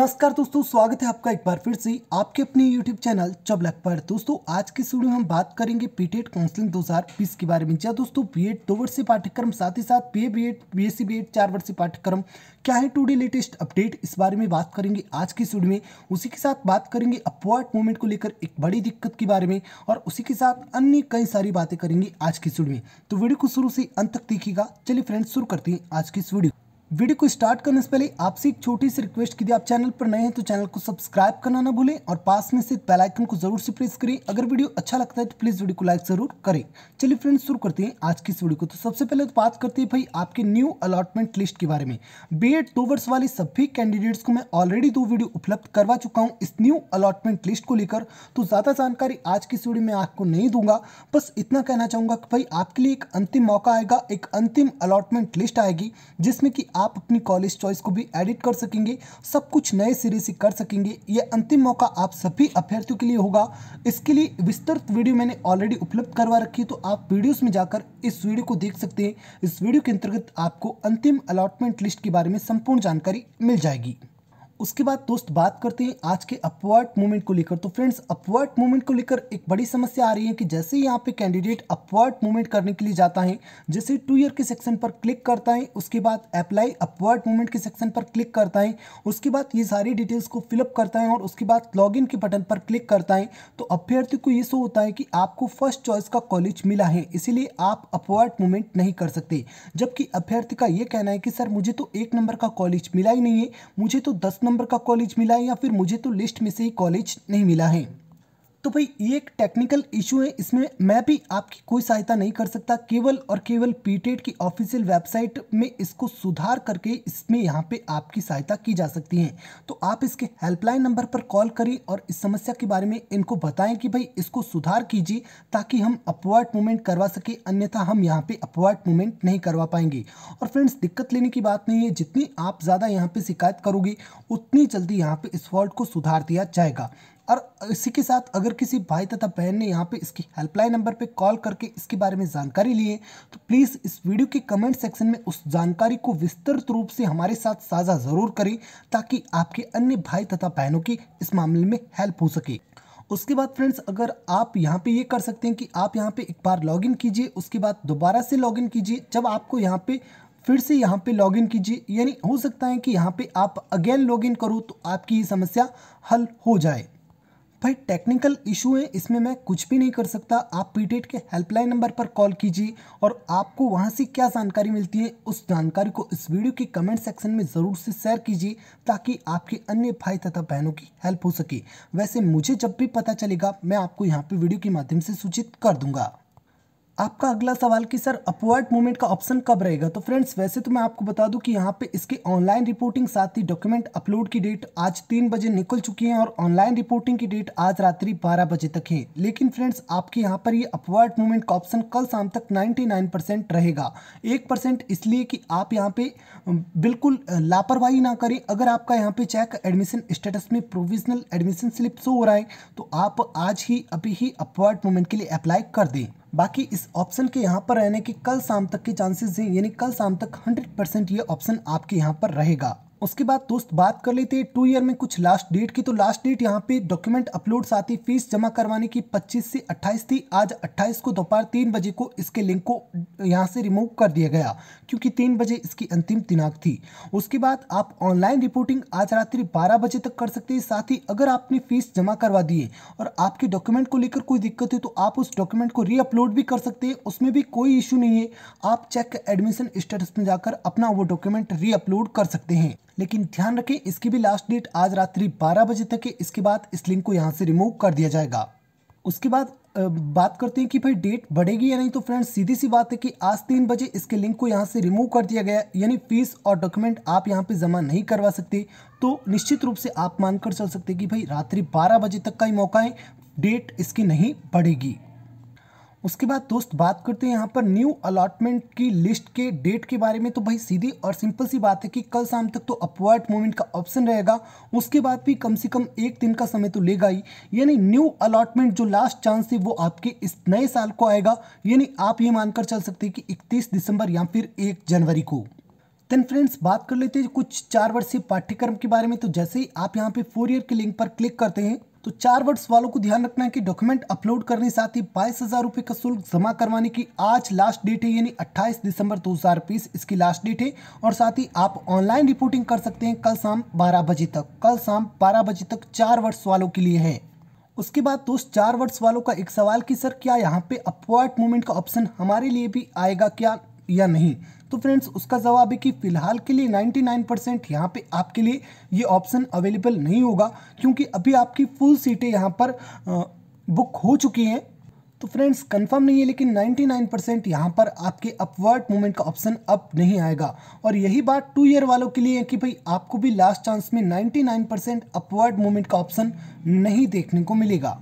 नमस्कार दोस्तों स्वागत है आपका एक बार फिर से आपके अपने YouTube चैनल चबलक पर दोस्तों आज की वीडियो में हम बात करेंगे पीटेड काउंसलिंग 2020 के बारे में जहाँ दोस्तों बीएड e दो वर्षीय पाठ्यक्रम साथ ही साथ P B Ed B S C B Ed चार वर्षीय पाठ्यक्रम क्या है टूडे लेटेस्ट अपडेट इस बारे में बात करेंगे आज की वीडियो में उसी के साथ बात करेंगे अपवर्ड मूवमेंट को लेकर एक बड़ी दिक्कत के बारे में और उसी के साथ अन्य कई सारी बातें करेंगे आज की वीडियो में तो वीडियो को शुरू से अंत तक देखिएगा चलिए फ्रेंड्स शुरू करते हैं आज की इस वीडियो वीडियो को स्टार्ट करने से पहले आपसे एक छोटी सी रिक्वेस्ट की आप चैनल पर नए हैं तो चैनल को सब्सक्राइब करना ना भूलें और पास में से बेल आइकन को जरूर से प्रेस करें अगर वीडियो अच्छा लगता है तो प्लीज़ वीडियो को लाइक जरूर करें चलिए फ्रेंड्स शुरू करते हैं आज की इस वीडियो को तो सबसे पहले तो बात करते हैं भाई आपके न्यू अलॉटमेंट लिस्ट के बारे में बी एड टोवर्स वाले सभी कैंडिडेट्स को मैं ऑलरेडी दो वीडियो उपलब्ध करवा चुका हूँ इस न्यू अलॉटमेंट लिस्ट को लेकर तो ज़्यादा जानकारी आज की इस वीडियो में आपको नहीं दूंगा बस इतना कहना चाहूंगा कि भाई आपके लिए एक अंतिम मौका आएगा एक अंतिम अलॉटमेंट लिस्ट आएगी जिसमें कि आप अपनी कॉलेज चॉइस को भी एडिट कर सकेंगे सब कुछ नए सिरे से कर सकेंगे यह अंतिम मौका आप सभी अभ्यर्थियों के लिए होगा इसके लिए विस्तृत वीडियो मैंने ऑलरेडी उपलब्ध करवा रखी है तो आप वीडियोस में जाकर इस वीडियो को देख सकते हैं इस वीडियो के अंतर्गत आपको अंतिम अलॉटमेंट लिस्ट के बारे में संपूर्ण जानकारी मिल जाएगी उसके बाद दोस्त बात करते हैं आज के अपवर्ड मूवमेंट को लेकर तो फ्रेंड्स अपवर्ड मूवमेंट को लेकर एक बड़ी समस्या आ रही है कि जैसे ही यहाँ पे कैंडिडेट अपवर्ड मूवमेंट करने के लिए जाता है जैसे टू ईयर के सेक्शन पर क्लिक करता है उसके बाद अप्लाई अपवर्ड मूवमेंट के सेक्शन पर क्लिक करता है उसके बाद ये सारी डिटेल्स को फिलअप करता है और उसके बाद लॉग के बटन पर क्लिक करता है तो अभ्यर्थी को ये शो होता है कि आपको फर्स्ट चॉइस का कॉलेज मिला है इसीलिए आप अपवर्ड मूवमेंट नहीं कर सकते जबकि अभ्यर्थी का ये कहना है कि सर मुझे तो एक नंबर का कॉलेज मिला ही नहीं है मुझे तो दस नंबर का कॉलेज मिला है या फिर मुझे तो लिस्ट में से ही कॉलेज नहीं मिला है तो भाई ये एक टेक्निकल इशू है इसमें मैं भी आपकी कोई सहायता नहीं कर सकता केवल और केवल पीटेट की ऑफिशियल वेबसाइट में इसको सुधार करके इसमें यहाँ पे आपकी सहायता की जा सकती है तो आप इसके हेल्पलाइन नंबर पर कॉल करें और इस समस्या के बारे में इनको बताएं कि भाई इसको सुधार कीजिए ताकि हम अपवर्ड मूवमेंट करवा सकें अन्यथा हम यहाँ पर अपवर्ड मूवमेंट नहीं करवा पाएंगे और फ्रेंड्स दिक्कत लेने की बात नहीं है जितनी आप ज़्यादा यहाँ पर शिकायत करोगे उतनी जल्दी यहाँ पर इस फॉल्ट को सुधार दिया जाएगा और इसी के साथ अगर किसी भाई तथा बहन ने यहाँ पे इसकी हेल्पलाइन नंबर पे कॉल करके इसके बारे में जानकारी ली है तो प्लीज़ इस वीडियो के कमेंट सेक्शन में उस जानकारी को विस्तृत रूप से हमारे साथ साझा ज़रूर करें ताकि आपके अन्य भाई तथा बहनों की इस मामले में हेल्प हो सके उसके बाद फ्रेंड्स अगर आप यहाँ पे ये कर सकते हैं कि आप यहाँ पे एक बार लॉगिन कीजिए उसके बाद दोबारा से लॉगिन कीजिए जब आपको यहाँ पे फिर से यहाँ पे लॉगिन कीजिए यानी हो सकता है कि यहाँ पे आप अगेन लॉगिन करो तो आपकी ये समस्या हल हो जाए भाई टेक्निकल इशू है इसमें मैं कुछ भी नहीं कर सकता आप पीटेट e के हेल्पलाइन नंबर पर कॉल कीजिए और आपको वहाँ से क्या जानकारी मिलती है उस जानकारी को इस वीडियो के कमेंट सेक्शन में ज़रूर से शेयर कीजिए ताकि आपके अन्य भाई तथा बहनों की हेल्प हो सके वैसे मुझे जब भी पता चलेगा मैं आपको यहाँ पर वीडियो के माध्यम से सूचित कर दूँगा आपका अगला सवाल कि सर अपवर्ड मूवमेंट का ऑप्शन कब रहेगा तो फ्रेंड्स वैसे तो मैं आपको बता दूं कि यहाँ पे इसके ऑनलाइन रिपोर्टिंग साथ ही डॉक्यूमेंट अपलोड की डेट आज तीन बजे निकल चुकी है और ऑनलाइन रिपोर्टिंग की डेट आज रात्रि बारह बजे तक है लेकिन फ्रेंड्स आपके यहाँ पर ये अपवर्ड मूवमेंट का ऑप्शन कल शाम तक नाइन्टी रहेगा एक इसलिए कि आप यहाँ पे बिल्कुल लापरवाही ना करें अगर आपका यहाँ पे चेक एडमिशन स्टेटस में प्रोविजनल एडमिशन स्लिप शो हो रहा है तो आप आज ही अभी ही अपवर्ड मूवमेंट के लिए अप्लाई कर दें बाकी इस ऑप्शन के यहाँ पर रहने के कल शाम तक के चांसेस हैं यानी कल शाम तक 100 परसेंट ये ऑप्शन आपके यहाँ पर रहेगा उसके बाद दोस्त बात कर लेते हैं टू ईयर में कुछ लास्ट डेट की तो लास्ट डेट यहाँ पे डॉक्यूमेंट अपलोड साथ ही फीस जमा करवाने की 25 से 28 थी आज 28 को दोपहर तीन बजे को इसके लिंक को यहाँ से रिमूव कर दिया गया क्योंकि तीन बजे इसकी अंतिम दिनांक थी उसके बाद आप ऑनलाइन रिपोर्टिंग आज रात्रि बारह बजे तक कर सकते हैं साथ ही अगर आपने फीस जमा करवा दी है और आपके डॉक्यूमेंट को लेकर कोई दिक्कत है तो आप उस डॉक्यूमेंट को रीअपलोड भी कर सकते हैं उसमें भी कोई इशू नहीं है आप चेक एडमिशन स्टेटस में जाकर अपना वो डॉक्यूमेंट रीअपलोड कर सकते हैं लेकिन ध्यान रखें इसकी भी लास्ट डेट आज रात्रि बारह बजे तक है इसके बाद इस लिंक को यहाँ से रिमूव कर दिया जाएगा उसके बाद बात करते हैं कि भाई डेट बढ़ेगी या नहीं तो फ्रेंड्स सीधी सी बात है कि आज तीन बजे इसके लिंक को यहाँ से रिमूव कर दिया गया यानी फीस और डॉक्यूमेंट आप यहाँ पे जमा नहीं करवा सकते तो निश्चित रूप से आप मानकर चल सकते कि भाई रात्रि बारह बजे तक का ही मौका है डेट इसकी नहीं बढ़ेगी उसके बाद दोस्त बात करते हैं यहाँ पर न्यू अलॉटमेंट की लिस्ट के डेट के बारे में तो भाई सीधी और सिंपल सी बात है कि कल शाम तक तो अपवर्ड मूवमेंट का ऑप्शन रहेगा उसके बाद भी कम से कम एक दिन का समय तो लेगा ही यानी न्यू अलॉटमेंट जो लास्ट चांस है वो आपके इस नए साल को आएगा यानी आप ये मानकर चल सकते हैं कि इकतीस दिसंबर या फिर एक जनवरी को देन फ्रेंड्स बात कर लेते हैं कुछ चार वर्षीय पाठ्यक्रम के बारे में तो जैसे ही आप यहाँ पे फोर ईयर के लिंक पर क्लिक करते हैं तो चार वर्ड्स वालों को ध्यान रखना है कि डॉक्यूमेंट अपलोड करने साथ ही बाईस हजार रुपये का शुल्क जमा करवाने की आज लास्ट डेट है यानी 28 दिसंबर 2020 इसकी लास्ट डेट है और साथ ही आप ऑनलाइन रिपोर्टिंग कर सकते हैं कल शाम बारह बजे तक कल शाम बारह बजे तक चार वर्ष वालों के लिए है उसके बाद दोस्त चार वर्ष वालों का एक सवाल कि सर क्या यहाँ पे अपवर्ड मूवमेंट का ऑप्शन हमारे लिए भी आएगा क्या या नहीं तो फ्रेंड्स उसका जवाब है कि फिलहाल के लिए 99 परसेंट यहाँ पर आपके लिए ये ऑप्शन अवेलेबल नहीं होगा क्योंकि अभी आपकी फुल सीटें यहाँ पर बुक हो चुकी हैं तो फ्रेंड्स कंफर्म नहीं है लेकिन 99 परसेंट यहाँ पर आपके अपवर्ड मूवमेंट का ऑप्शन अप नहीं आएगा और यही बात टू ईयर वालों के लिए है कि भाई आपको भी लास्ट चांस में 99 परसेंट अपवर्ड मूवमेंट का ऑप्शन नहीं देखने को मिलेगा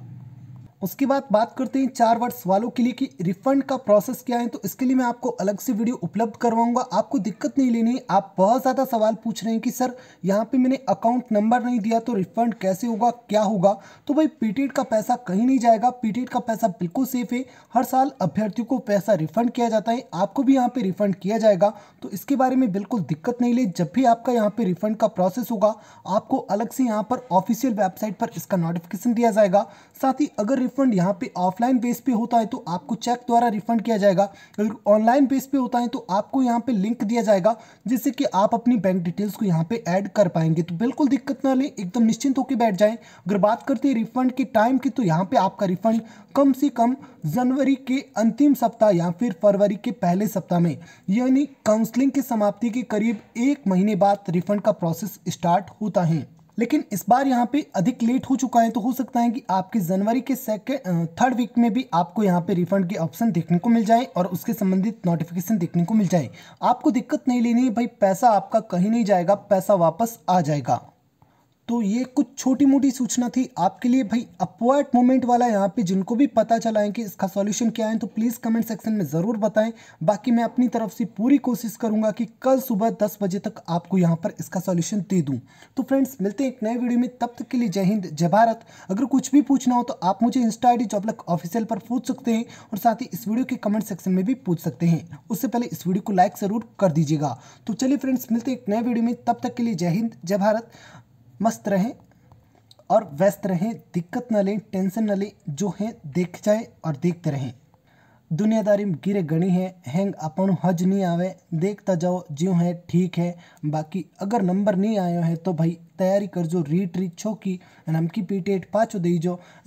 उसके बाद बात करते हैं चार वर्ष वालों के लिए कि रिफंड का प्रोसेस क्या है तो इसके लिए मैं आपको अलग से वीडियो उपलब्ध करवाऊंगा आपको दिक्कत नहीं लेनी आप बहुत ज़्यादा सवाल पूछ रहे हैं कि सर यहाँ पे मैंने अकाउंट नंबर नहीं दिया तो रिफंड कैसे होगा क्या होगा तो भाई पीटेड का पैसा कहीं नहीं जाएगा पीटेड का पैसा बिल्कुल सेफ है हर साल अभ्यर्थियों को पैसा रिफंड किया जाता है आपको भी यहाँ पर रिफंड किया जाएगा तो इसके बारे में बिल्कुल दिक्कत नहीं ले जब भी आपका यहाँ पर रिफंड का प्रोसेस होगा आपको अलग से यहाँ पर ऑफिशियल वेबसाइट पर इसका नोटिफिकेशन दिया जाएगा साथ ही अगर रिफंड यहाँ पे ऑफलाइन बेस पे होता है तो आपको चेक द्वारा रिफंड किया जाएगा अगर ऑनलाइन बेस पे होता है तो आपको यहाँ पे लिंक दिया जाएगा जिससे कि आप अपनी बैंक डिटेल्स को यहाँ पे ऐड कर पाएंगे तो बिल्कुल दिक्कत ना लें एकदम निश्चिंत होकर बैठ जाएं अगर बात करते हैं रिफंड के टाइम की तो यहाँ पे आपका रिफंड कम से कम जनवरी के अंतिम सप्ताह या फिर फरवरी के पहले सप्ताह में यानी काउंसलिंग की समाप्ति के करीब एक महीने बाद रिफंड का प्रोसेस स्टार्ट होता है लेकिन इस बार यहाँ पे अधिक लेट हो चुका है तो हो सकता है कि आपके जनवरी के सेकेंड थर्ड वीक में भी आपको यहाँ पे रिफंड के ऑप्शन देखने को मिल जाए और उसके संबंधित नोटिफिकेशन देखने को मिल जाए आपको दिक्कत नहीं लेनी है भाई पैसा आपका कहीं नहीं जाएगा पैसा वापस आ जाएगा तो ये कुछ छोटी मोटी सूचना थी आपके लिए भाई अपवर्ड मोमेंट वाला यहाँ पे जिनको भी पता चला है कि इसका सॉल्यूशन क्या है तो प्लीज़ कमेंट सेक्शन में ज़रूर बताएं बाकी मैं अपनी तरफ से पूरी कोशिश करूँगा कि कल सुबह दस बजे तक आपको यहाँ पर इसका सॉल्यूशन दे दूँ तो फ्रेंड्स मिलते हैं एक नए वीडियो में तब तक के लिए जय हिंद जय भारत अगर कुछ भी पूछना हो तो आप मुझे इंस्टा आई डी ऑफिशियल पर पूछ सकते हैं और साथ ही इस वीडियो के कमेंट सेक्शन में भी पूछ सकते हैं उससे पहले इस वीडियो को लाइक ज़रूर कर दीजिएगा तो चलिए फ्रेंड्स मिलते हैं एक नए वीडियो में तब तक के लिए जय हिंद जय भारत मस्त रहें और व्यस्त रहें दिक्कत ना लें टेंशन न लें जो हैं देख जाए और देखते रहें दुनियादारी में गिरे गणी है हैंग अपन हज नहीं आवे देखता जाओ ज्यों है ठीक है बाकी अगर नंबर नहीं आयो है तो भाई તૈયારી કરજો રીટ રીત છોકી અને અમકી पाचो પાછો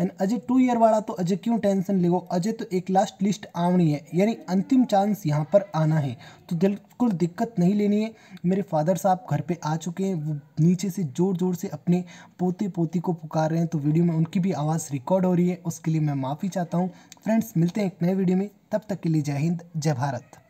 एंड अजय टू ईयर वाला तो अजय क्यों टेंशन ટેન્શન લેવો अजय तो एक लास्ट लिस्ट आवनी है यानी अंतिम चांस यहाँ पर आना है तो बिल्कुल दिक्कत नहीं लेनी है मेरे फादर साहब घर पे आ चुके हैं वो नीचे से ज़ोर ज़ोर से अपने पोते पोती को पुकार रहे हैं तो वीडियो में उनकी भी आवाज़ रिकॉर्ड हो रही है उसके लिए मैं माफ़ी चाहता हूँ फ्रेंड्स मिलते हैं एक नए वीडियो में तब तक के लिए जय हिंद जय भारत